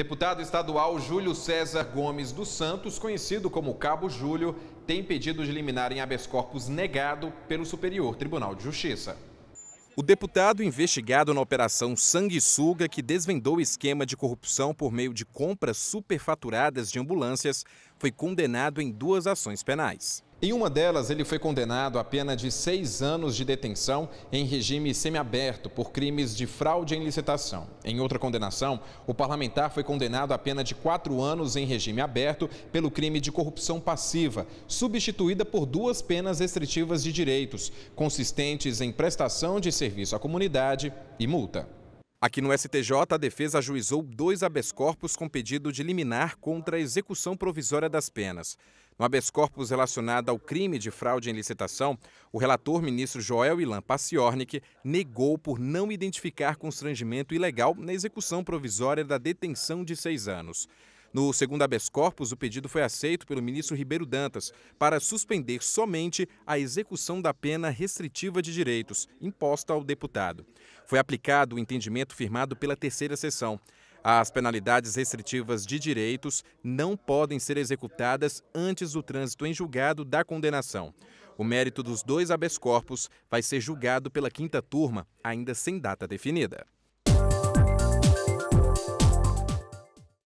Deputado estadual Júlio César Gomes dos Santos, conhecido como Cabo Júlio, tem pedido de liminar em habeas corpus negado pelo Superior Tribunal de Justiça. O deputado investigado na operação Sanguessuga, que desvendou o esquema de corrupção por meio de compras superfaturadas de ambulâncias, foi condenado em duas ações penais. Em uma delas, ele foi condenado a pena de seis anos de detenção em regime semiaberto por crimes de fraude em licitação. Em outra condenação, o parlamentar foi condenado a pena de quatro anos em regime aberto pelo crime de corrupção passiva, substituída por duas penas restritivas de direitos, consistentes em prestação de serviço à comunidade e multa. Aqui no STJ, a defesa ajuizou dois habeas corpus com pedido de liminar contra a execução provisória das penas. No habeas corpus relacionado ao crime de fraude em licitação, o relator ministro Joel Ilan Paciornik negou por não identificar constrangimento ilegal na execução provisória da detenção de seis anos. No segundo habeas corpus, o pedido foi aceito pelo ministro Ribeiro Dantas para suspender somente a execução da pena restritiva de direitos imposta ao deputado. Foi aplicado o entendimento firmado pela terceira sessão. As penalidades restritivas de direitos não podem ser executadas antes do trânsito em julgado da condenação. O mérito dos dois habeas corpus vai ser julgado pela quinta turma, ainda sem data definida.